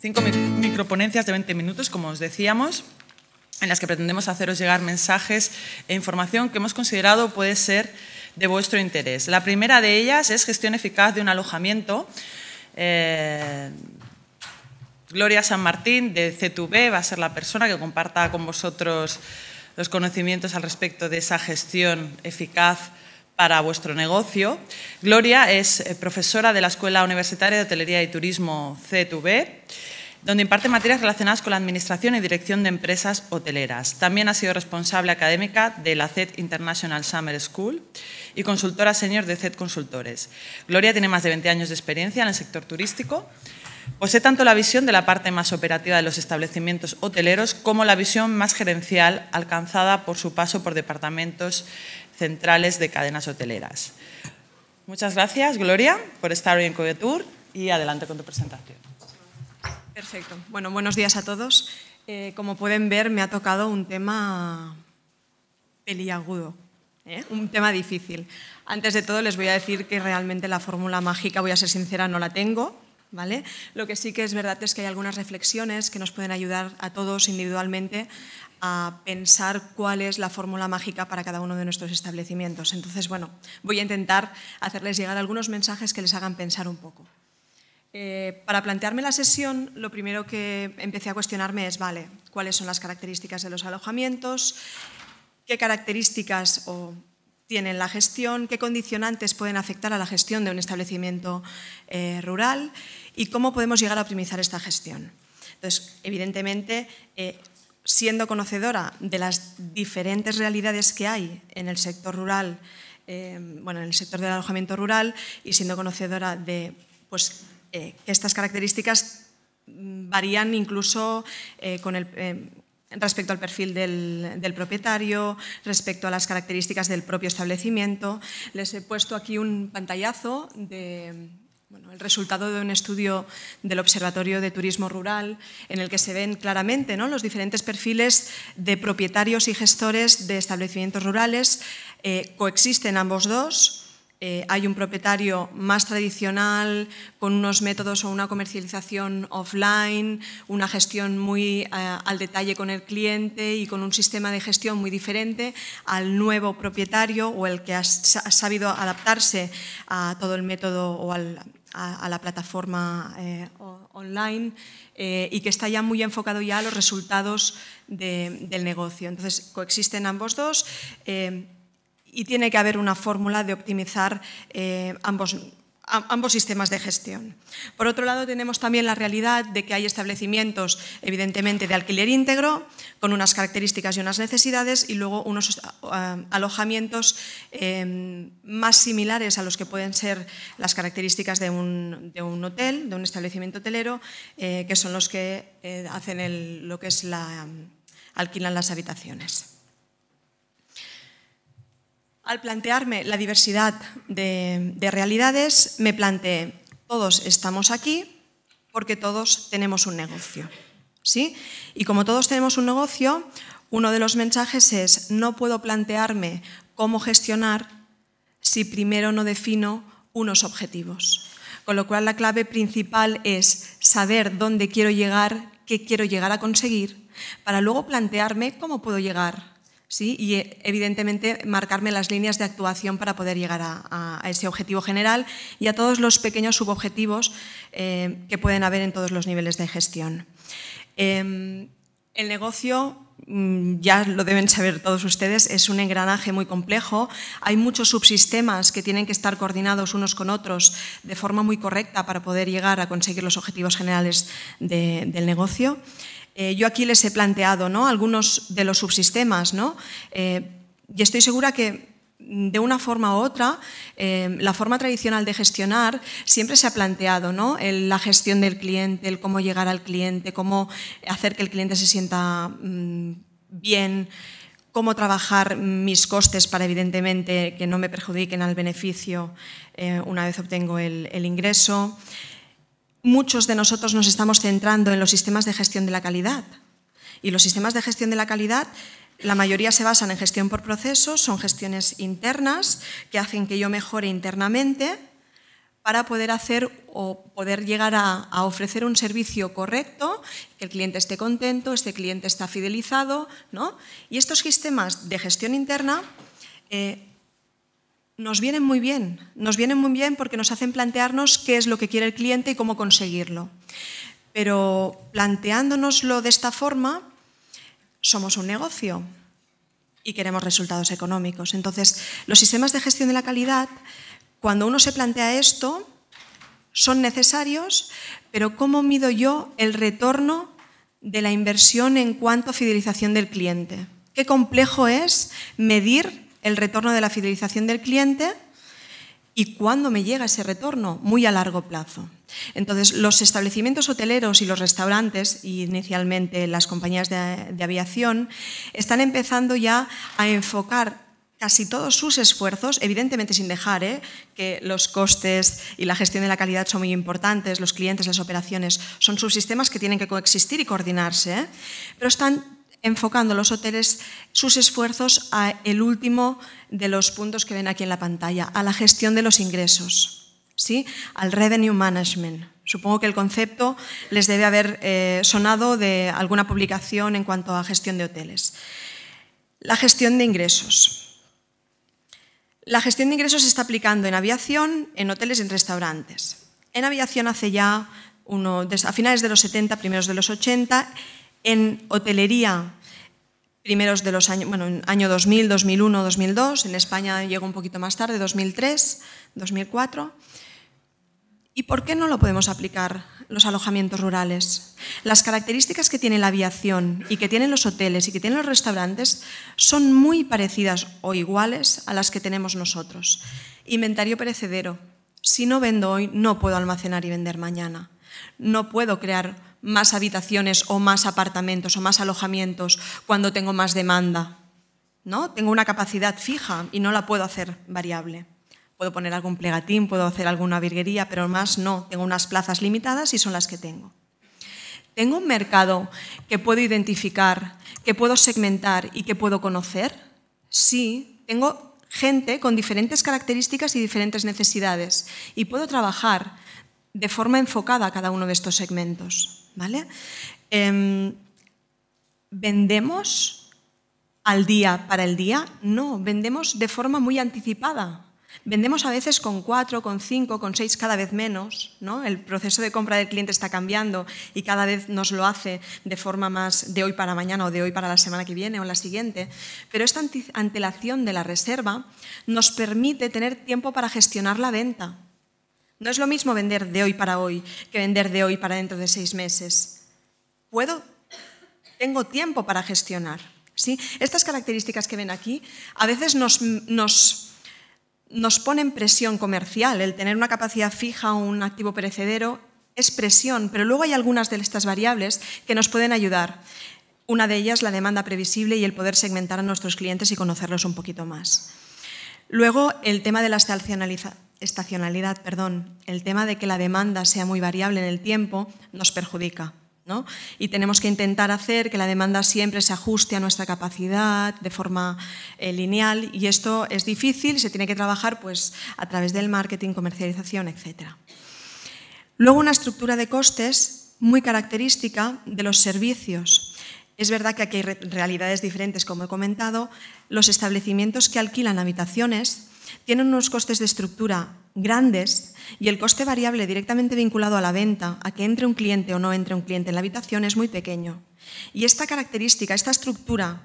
Cinco microponencias de 20 minutos, como os decíamos, en las que pretendemos haceros llegar mensajes e información que hemos considerado puede ser de vuestro interés. La primera de ellas es gestión eficaz de un alojamiento. Eh, Gloria San Martín, de C2B, va a ser la persona que comparta con vosotros los conocimientos al respecto de esa gestión eficaz para vuestro negocio. Gloria es eh, profesora de la Escuela Universitaria de Hotelería y Turismo C2B, donde imparte materias relacionadas con la Administración y Dirección de Empresas Hoteleras. También ha sido responsable académica de la CET International Summer School y consultora senior de CET Consultores. Gloria tiene más de 20 años de experiencia en el sector turístico. Posee tanto la visión de la parte más operativa de los establecimientos hoteleros como la visión más gerencial alcanzada por su paso por departamentos centrales de cadenas hoteleras. Muchas gracias, Gloria, por estar hoy en Coyotour y adelante con tu presentación. Perfecto. Bueno, buenos días a todos. Eh, como pueden ver, me ha tocado un tema peliagudo, ¿eh? un tema difícil. Antes de todo, les voy a decir que realmente la fórmula mágica, voy a ser sincera, no la tengo. ¿Vale? Lo que sí que es verdad es que hay algunas reflexiones que nos pueden ayudar a todos individualmente a pensar cuál es la fórmula mágica para cada uno de nuestros establecimientos. Entonces, bueno, voy a intentar hacerles llegar algunos mensajes que les hagan pensar un poco. Eh, para plantearme la sesión, lo primero que empecé a cuestionarme es, vale, ¿cuáles son las características de los alojamientos? ¿Qué características o tienen la gestión, qué condicionantes pueden afectar a la gestión de un establecimiento eh, rural y cómo podemos llegar a optimizar esta gestión. Entonces, evidentemente, eh, siendo conocedora de las diferentes realidades que hay en el sector rural, em, bueno, en el sector del alojamiento rural y siendo conocedora de pues, eh, que estas características mm, varían incluso eh, con el, em, respecto al perfil del, propietario, respecto a las características del propio establecimiento. Les he puesto aquí un pantallazo de, bueno, el resultado de un estudio del Observatorio de Turismo Rural, en el que se ven claramente ¿no? los diferentes perfiles de propietarios y gestores de establecimientos rurales. Eh, coexisten ambos dos. Eh, hay un propietario más tradicional, con unos métodos o una comercialización offline, una gestión muy eh, al detalle con el cliente y con un sistema de gestión muy diferente al nuevo propietario o el que ha, sabido adaptarse a todo el método o al a, la plataforma eh, online eh, y que está ya muy enfocado ya a los resultados del negocio. Entonces, coexisten ambos dos eh, y tiene que haber una fórmula de optimizar ambos ambos sistemas de gestión. Por otro lado, tenemos también la realidad de que hay establecimientos, evidentemente, de alquiler íntegro, con unas características y unas necesidades, y luego unos eh, alojamientos em, más similares a los que pueden ser las características de un, hotel, de un establecimiento hotelero, eh, que son los que eh, hacen lo que es alquilan las habitaciones. Al plantearme la diversidad de, realidades, me planteé, todos estamos aquí porque todos tenemos un negocio. ¿sí? Y como todos tenemos un negocio, uno de los mensajes es, no puedo plantearme cómo gestionar si primero no defino unos objetivos. Con lo cual la clave principal es saber dónde quiero llegar, qué quiero llegar a conseguir, para luego plantearme cómo puedo llegar y eh, evidentemente marcarme las líneas de actuación para poder llegar a, ese objetivo general y a todos los pequeños subobjetivos eh, que pueden haber en todos los niveles de gestión. Em, el negocio mm, ya lo deben saber todos ustedes, es un engranaje muy complejo. Hay muchos subsistemas que tienen que estar coordinados unos con otros de forma muy correcta para poder llegar a conseguir los objetivos generales del negocio. Eh, yo aquí les he planteado ¿no? algunos de los subsistemas, ¿no? Eh, y estoy segura que mm, de una forma u otra, eh, la forma tradicional de gestionar siempre se ha planteado ¿no? la gestión del cliente, el cómo llegar al cliente, cómo hacer que el cliente se sienta mm, bien, cómo trabajar mis costes para, evidentemente, que no me perjudiquen al beneficio una vez obtengo el ingreso muchos de nosotros nos estamos centrando en los sistemas de gestión de la calidad. Y los sistemas de gestión de la calidad, la mayoría se basan en gestión por procesos, son gestiones internas que hacen que yo mejore internamente para poder hacer o poder llegar a, ofrecer un servicio correcto, que el cliente esté contento, este cliente está fidelizado, ¿no? Y estos sistemas de gestión interna eh, nos vienen muy bien. Nos vienen muy bien porque nos hacen plantearnos qué es lo que quiere el cliente y cómo conseguirlo. Pero planteándonoslo de esta forma, somos un negocio y queremos resultados económicos. Entonces, los sistemas de gestión de la calidad, cuando uno se plantea esto, son necesarios, pero ¿cómo mido yo el retorno de la inversión en cuanto a fidelización del cliente? Qué complejo es medir el retorno de la fidelización del cliente y cuándo me llega ese retorno, muy a largo plazo. Entonces, los establecimientos hoteleros y los restaurantes, y inicialmente las compañías de, aviación, están empezando ya a enfocar casi todos sus esfuerzos, evidentemente sin dejar ¿eh? que los costes y la gestión de la calidad son muy importantes, los clientes, las operaciones, son subsistemas que tienen que coexistir y coordinarse, ¿eh? pero están enfocando los hoteles sus esfuerzos a el último de los puntos que ven aquí en la pantalla, a la gestión de los ingresos, ¿sí? al revenue management. Supongo que el concepto les debe haber eh, sonado de alguna publicación en cuanto a gestión de hoteles. La gestión de ingresos. La gestión de ingresos se está aplicando en aviación, en hoteles y en restaurantes. En aviación hace ya uno, a finales de los 70, primeros de los 80, en hotelería, primeros de los años, bueno, año 2000, 2001, 2002, en España llegó un poquito más tarde, 2003, 2004. ¿Y por qué no lo podemos aplicar los alojamientos rurales? Las características que tiene la aviación y que tienen los hoteles y que tienen los restaurantes son muy parecidas o iguales a las que tenemos nosotros. Inventario perecedero. Si no vendo hoy, no puedo almacenar y vender mañana. No puedo crear más habitaciones o más apartamentos o más alojamientos cuando tengo más demanda. ¿no? Tengo una capacidad fija y no la puedo hacer variable. Puedo poner algún plegatín, puedo hacer alguna virguería, pero más no. Tengo unas plazas limitadas y son las que tengo. Tengo un mercado que puedo identificar, que puedo segmentar y que puedo conocer. Sí, tengo gente con diferentes características y diferentes necesidades y puedo trabajar de forma enfocada a cada uno de estos segmentos. ¿vale? Em, ¿Vendemos al día para el día? No, vendemos de forma muy anticipada. Vendemos a veces con cuatro, con cinco, con seis, cada vez menos. ¿no? El proceso de compra del cliente está cambiando y cada vez nos lo hace de forma más de hoy para mañana o de hoy para la semana que viene o la siguiente. Pero esta antelación de la reserva nos permite tener tiempo para gestionar la venta no es lo mismo vender de hoy para hoy que vender de hoy para dentro de seis meses. ¿Puedo? Tengo tiempo para gestionar. ¿sí? Estas características que ven aquí a veces nos, nos, nos ponen presión comercial. El tener una capacidad fija o un activo perecedero es presión, pero luego hay algunas de estas variables que nos pueden ayudar. Una de ellas, la demanda previsible y el poder segmentar a nuestros clientes y conocerlos un poquito más. Luego, el tema de la estacionalización estacionalidad, perdón, el tema de que la demanda sea muy variable en el tiempo nos perjudica. Y tenemos que intentar hacer que la demanda siempre se ajuste a nuestra capacidad de forma eh, lineal y esto es difícil, y se tiene que trabajar pues, a través del marketing, comercialización, etc. Luego una estructura de costes muy característica de los servicios, es verdad que aquí hay realidades diferentes, como he comentado. Los establecimientos que alquilan habitaciones tienen unos costes de estructura grandes y el coste variable directamente vinculado a la venta, a que entre un cliente o no entre un cliente en la habitación, es muy pequeño. Y esta característica, esta estructura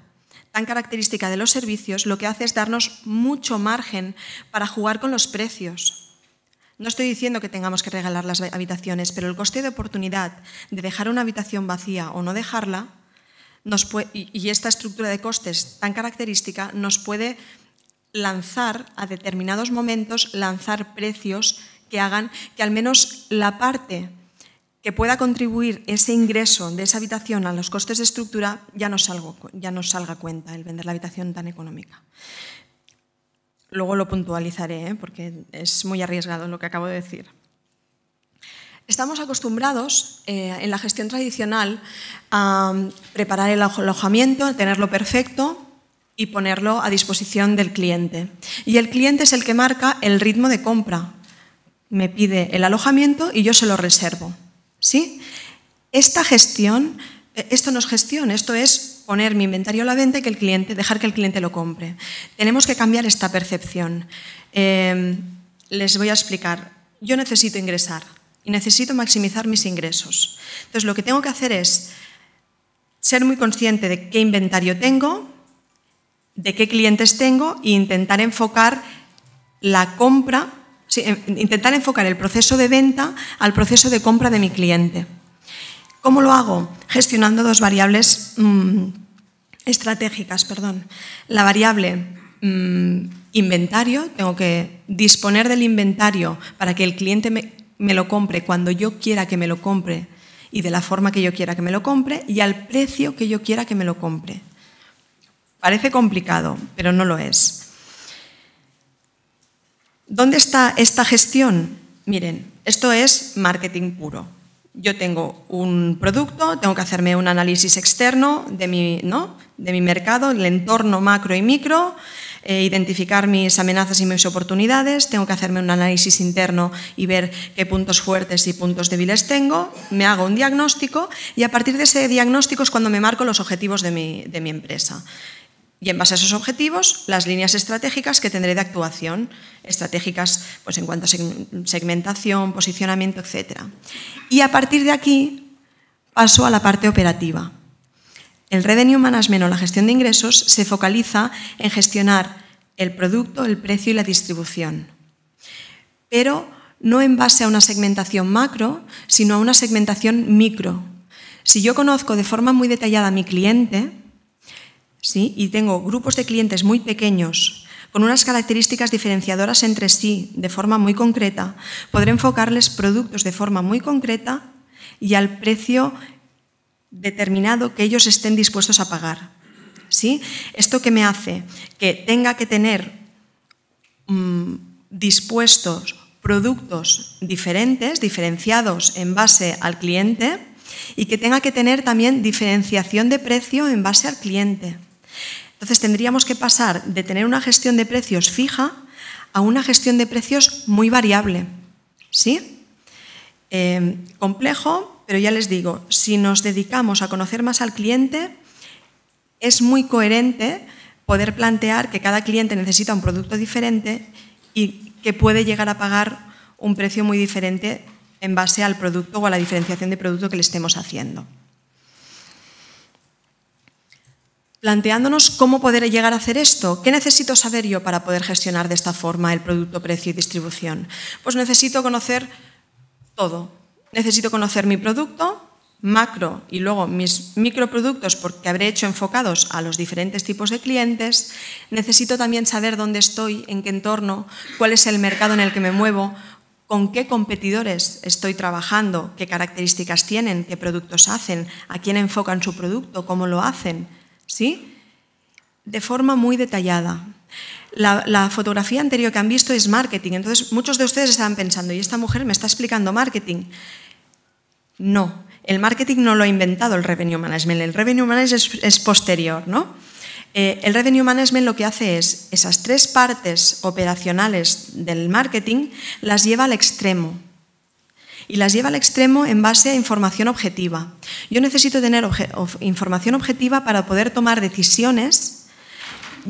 tan característica de los servicios, lo que hace es darnos mucho margen para jugar con los precios. No estoy diciendo que tengamos que regalar las habitaciones, pero el coste de oportunidad de dejar una habitación vacía o no dejarla y esta estructura de costes tan característica nos puede lanzar a determinados momentos, lanzar precios que hagan que al menos la parte que pueda contribuir ese ingreso de esa habitación a los costes de estructura ya no, salga ya no salga cuenta el vender la habitación tan económica. Luego lo puntualizaré, ¿eh? porque es muy arriesgado lo que acabo de decir. Estamos acostumbrados eh, en la gestión tradicional a mm, preparar el alojamiento, a tenerlo perfecto y ponerlo a disposición del cliente. Y el cliente es el que marca el ritmo de compra. Me pide el alojamiento y yo se lo reservo. Esta gestión, e, esto no es gestión, esto es poner mi inventario a la venta y que el cliente, dejar que el cliente lo compre. Tenemos que cambiar esta percepción. Em, les voy a explicar. Yo necesito ingresar y necesito maximizar mis ingresos. Entonces, lo que tengo que hacer es ser muy consciente de qué inventario tengo, de qué clientes tengo e intentar enfocar la compra, intentar enfocar el proceso de venta al proceso de compra de mi cliente. ¿Cómo lo hago? Gestionando dos variables mm, estratégicas, perdón. La variable mm, inventario, tengo que disponer del inventario para que el cliente me me lo compre cuando yo quiera que me lo compre y de la forma que yo quiera que me lo compre y al precio que yo quiera que me lo compre. Parece complicado, pero no lo es. ¿Dónde está esta gestión? Miren, esto es marketing puro. Yo tengo un producto, tengo que hacerme un análisis externo de mi, ¿no? de mi mercado, el entorno macro y micro, e identificar mis amenazas y mis oportunidades, tengo que hacerme un análisis interno y ver qué puntos fuertes y puntos débiles tengo, me hago un diagnóstico y a partir de ese diagnóstico es cuando me marco los objetivos de mi, empresa. Y en base a esos objetivos, las líneas estratégicas que tendré de actuación, estratégicas pues, en cuanto a segmentación, posicionamiento, etc. Y a partir de aquí paso a la parte operativa. El revenue management o la gestión de ingresos se focaliza en gestionar el producto, el precio y la distribución. Pero no en base a una segmentación macro, sino a una segmentación micro. Si yo conozco de forma muy detallada a mi cliente, ¿sí? y tengo grupos de clientes muy pequeños, con unas características diferenciadoras entre sí de forma muy concreta, podré enfocarles productos de forma muy concreta y al precio determinado que ellos estén dispuestos a pagar. ¿Sí? ¿Esto que me hace? Que tenga que tener mm, dispuestos productos diferentes, diferenciados en base al cliente y que tenga que tener también diferenciación de precio en base al cliente. Entonces tendríamos que pasar de tener una gestión de precios fija a una gestión de precios muy variable. ¿Sí? Eh, complejo, pero ya les digo, si nos dedicamos a conocer más al cliente, es muy coherente poder plantear que cada cliente necesita un producto diferente y que puede llegar a pagar un precio muy diferente en base al producto o a la diferenciación de producto que le estemos haciendo. Planteándonos cómo poder llegar a hacer esto, ¿qué necesito saber yo para poder gestionar de esta forma el producto, precio y distribución? Pues necesito conocer todo, necesito conocer mi producto, macro y luego mis microproductos porque habré hecho enfocados a los diferentes tipos de clientes, necesito también saber dónde estoy, en qué entorno, cuál es el mercado en el que me muevo, con qué competidores estoy trabajando, qué características tienen, qué productos hacen, a quién enfocan su producto, cómo lo hacen, ¿sí? De forma muy detallada la, fotografía anterior que han visto es marketing. Entonces, muchos de ustedes estaban pensando, ¿y esta mujer me está explicando marketing? No, el marketing no lo ha inventado el revenue management. El revenue management es, posterior, ¿no? Eh, el revenue management lo que hace es esas tres partes operacionales del marketing las lleva al extremo. Y las lleva al extremo en base a información objetiva. Yo necesito tener información objetiva para poder tomar decisiones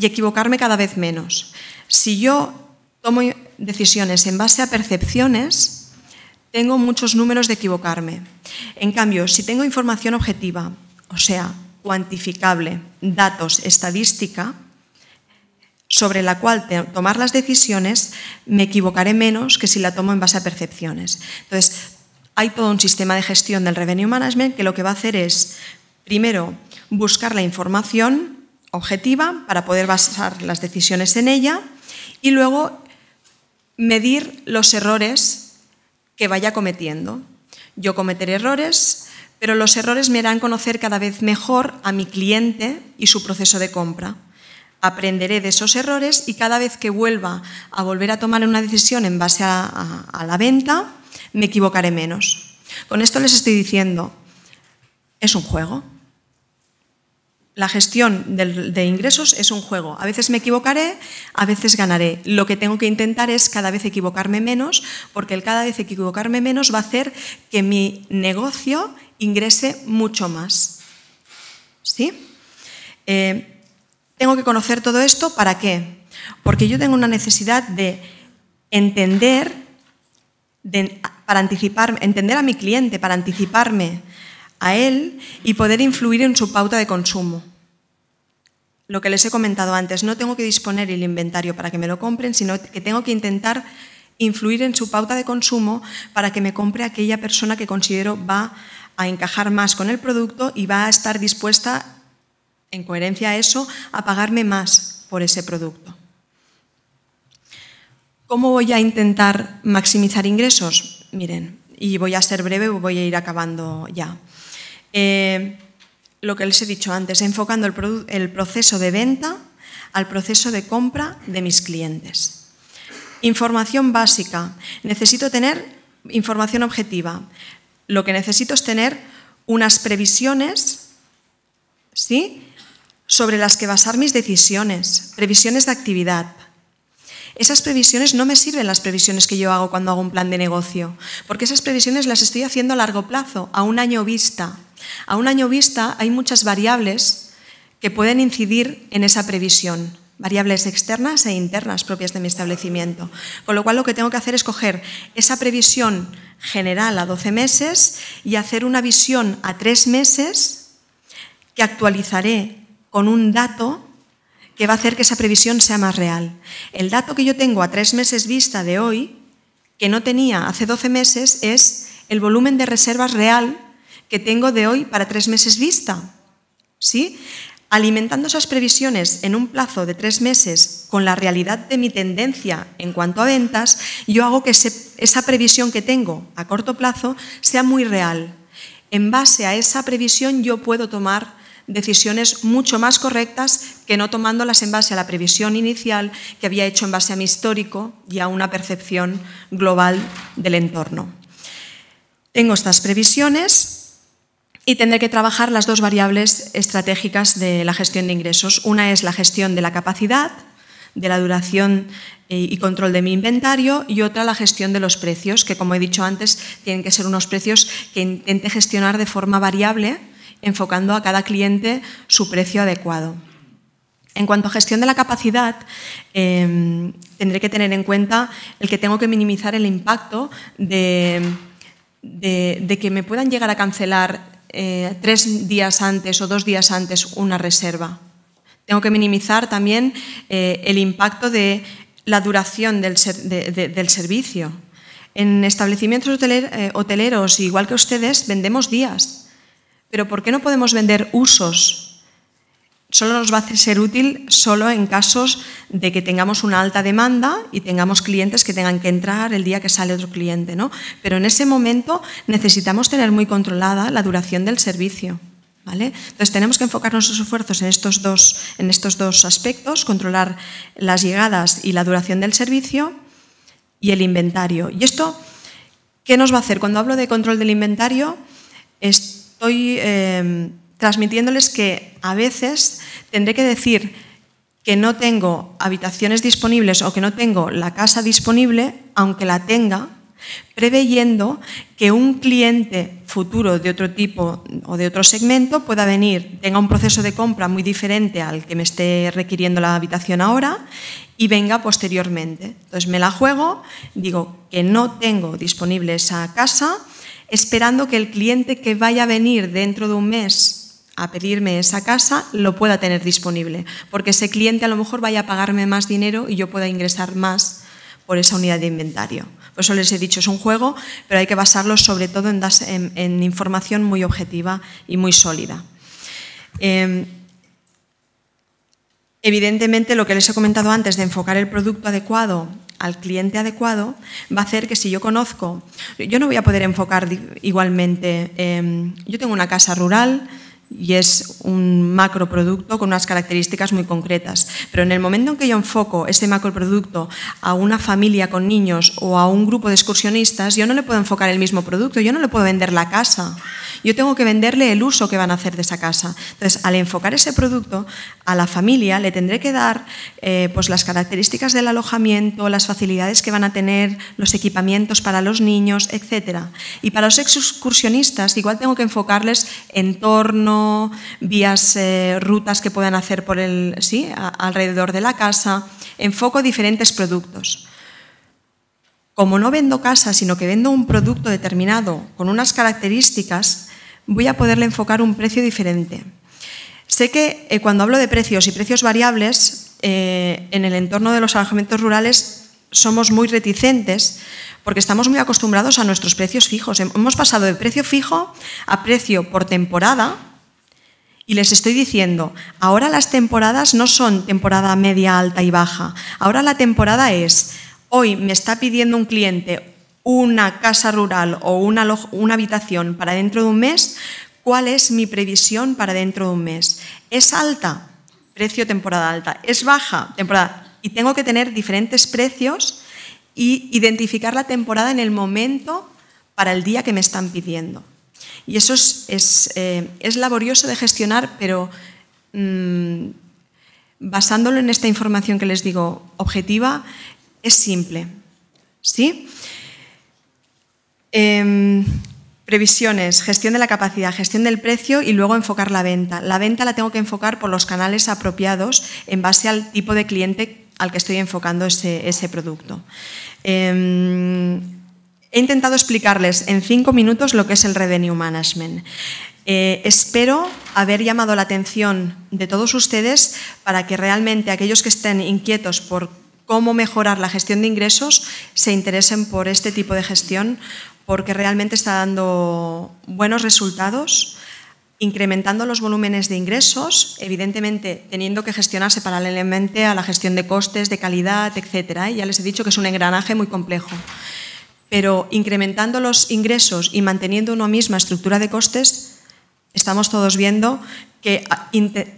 y equivocarme cada vez menos. Si yo tomo decisiones en base a percepciones, tengo muchos números de equivocarme. En cambio, si tengo información objetiva, o sea, cuantificable, datos, estadística, sobre la cual tomar las decisiones, me equivocaré menos que si la tomo en base a percepciones. Entonces, hay todo un sistema de gestión del revenue management que lo que va a hacer es, primero, buscar la información objetiva para poder basar las decisiones en ella y luego medir los errores que vaya cometiendo. Yo cometeré errores, pero los errores me harán conocer cada vez mejor a mi cliente y su proceso de compra. Aprenderé de esos errores y cada vez que vuelva a volver a tomar una decisión en base a, a la venta, me equivocaré menos. Con esto les estoy diciendo, es un juego la gestión de, ingresos es un juego. A veces me equivocaré, a veces ganaré. Lo que tengo que intentar es cada vez equivocarme menos, porque el cada vez equivocarme menos va a hacer que mi negocio ingrese mucho más. ¿Sí? Eh, tengo que conocer todo esto, ¿para qué? Porque yo tengo una necesidad de entender, para anticipar, entender a mi cliente, para anticiparme, a él y poder influir en su pauta de consumo. Lo que les he comentado antes, no tengo que disponer el inventario para que me lo compren, sino que tengo que intentar influir en su pauta de consumo para que me compre aquella persona que considero va a encajar más con el producto y va a estar dispuesta, en coherencia a eso, a pagarme más por ese producto. ¿Cómo voy a intentar maximizar ingresos? Miren, y voy a ser breve, voy a ir acabando ya. Eh, lo que les he dicho antes, enfocando el, el proceso de venta al proceso de compra de mis clientes. Información básica. Necesito tener información objetiva. Lo que necesito es tener unas previsiones, ¿sí? sobre las que basar mis decisiones, previsiones de actividad. Esas previsiones no me sirven las previsiones que yo hago cuando hago un plan de negocio, porque esas previsiones las estoy haciendo a largo plazo, a un año vista. A un año vista hay muchas variables que pueden incidir en esa previsión, variables externas e internas propias de mi establecimiento. Con lo cual lo que tengo que hacer es coger esa previsión general a 12 meses y hacer una visión a 3 meses que actualizaré con un dato que va a hacer que esa previsión sea más real. El dato que yo tengo a tres meses vista de hoy, que no tenía hace 12 meses, es el volumen de reservas real que tengo de hoy para tres meses vista. ¿Sí? Alimentando esas previsiones en un plazo de tres meses con la realidad de mi tendencia en cuanto a ventas, yo hago que esa previsión que tengo a corto plazo sea muy real. En base a esa previsión yo puedo tomar decisiones mucho más correctas que no tomándolas en base a la previsión inicial que había hecho en base a mi histórico y a una percepción global del entorno. Tengo estas previsiones, y tendré que trabajar las dos variables estratégicas de la gestión de ingresos. Una es la gestión de la capacidad, de la duración eh, y control de mi inventario y otra la gestión de los precios, que como he dicho antes, tienen que ser unos precios que intente gestionar de forma variable, enfocando a cada cliente su precio adecuado. En cuanto a gestión de la capacidad, em, tendré que tener en cuenta el que tengo que minimizar el impacto de que me puedan llegar a cancelar eh, tres días antes o dos días antes una reserva. Tengo que minimizar también eh, el impacto de la duración del, servicio. En establecimientos eh, hoteleros, igual que ustedes, vendemos días. Pero ¿por qué no podemos vender usos solo nos va a ser útil solo en casos de que tengamos una alta demanda y tengamos clientes que tengan que entrar el día que sale otro cliente, ¿no? Pero en ese momento necesitamos tener muy controlada la duración del servicio. ¿Vale? Entonces tenemos que enfocar nuestros esfuerzos en estos, dos, en estos dos aspectos, controlar las llegadas y la duración del servicio y el inventario. ¿Y esto qué nos va a hacer? Cuando hablo de control del inventario, estoy eh, transmitiéndoles que a veces tendré que decir que no tengo habitaciones disponibles o que no tengo la casa disponible, aunque la tenga, preveyendo que un cliente futuro de otro tipo o de otro segmento pueda venir, tenga un proceso de compra muy diferente al que me esté requiriendo la habitación ahora y venga posteriormente. Entonces me la juego, digo que no tengo disponible esa casa, esperando que el cliente que vaya a venir dentro de un mes a pedirme esa casa lo pueda tener disponible, porque ese cliente a lo mejor vaya a pagarme más dinero y yo pueda ingresar más por esa unidad de inventario. Por eso les he dicho, es un juego, pero hay que basarlo sobre todo en, información muy objetiva y muy sólida. Em, evidentemente, lo que les he comentado antes de enfocar el producto adecuado al cliente adecuado va a hacer que si yo conozco, yo no voy a poder enfocar igualmente, em, yo tengo una casa rural, y es un macroproducto con unas características muy concretas. Pero en el momento en que yo enfoco ese macroproducto a una familia con niños o a un grupo de excursionistas, yo no le puedo enfocar el mismo producto, yo no le puedo vender la casa. Yo tengo que venderle el uso que van a hacer de esa casa. Entonces, al enfocar ese producto a la familia, le tendré que dar eh, pues las características del alojamiento, las facilidades que van a tener, los equipamientos para los niños, etc. Y para los excursionistas, igual tengo que enfocarles entorno, vías, eh, rutas que puedan hacer por el, sí, alrededor de la casa. Enfoco diferentes productos. Como no vendo casa, sino que vendo un producto determinado con unas características, voy a poderle enfocar un precio diferente. Sé que eh, cuando hablo de precios y precios variables, eh, en el entorno de los alojamientos rurales somos muy reticentes porque estamos muy acostumbrados a nuestros precios fijos. Hemos pasado de precio fijo a precio por temporada y les estoy diciendo, ahora las temporadas no son temporada media, alta y baja. Ahora la temporada es, hoy me está pidiendo un cliente una casa rural o una, habitación para dentro de un mes, ¿cuál es mi previsión para dentro de un mes? ¿Es alta? Precio temporada alta. ¿Es baja? Temporada. Y tengo que tener diferentes precios y identificar la temporada en el momento para el día que me están pidiendo. Y eso eh, es, laborioso de gestionar, pero mm, basándolo en esta información que les digo objetiva, es simple. ¿Sí? Em, previsiones, gestión de la capacidad, gestión del precio y luego enfocar la venta. La venta la tengo que enfocar por los canales apropiados en base al tipo de cliente al que estoy enfocando ese, producto. Em, He intentado explicarles en cinco minutos lo que es el Revenue Management. Eh, espero haber llamado la atención de todos ustedes para que realmente aquellos que estén inquietos por cómo mejorar la gestión de ingresos se interesen por este tipo de gestión porque realmente está dando buenos resultados incrementando los volúmenes de ingresos, evidentemente teniendo que gestionarse paralelamente a la gestión de costes, de calidad, etcétera. Ya les he dicho que es un engranaje muy complejo pero incrementando los ingresos y manteniendo una misma estructura de costes, estamos todos viendo que ah,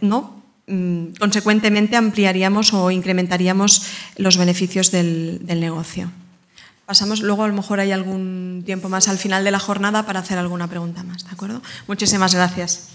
¿no? Mm, consecuentemente ampliaríamos o incrementaríamos los beneficios del, negocio. Pasamos, luego a lo mejor hay algún tiempo más al final de la jornada para hacer alguna pregunta más, ¿de acuerdo? Muchísimas gracias.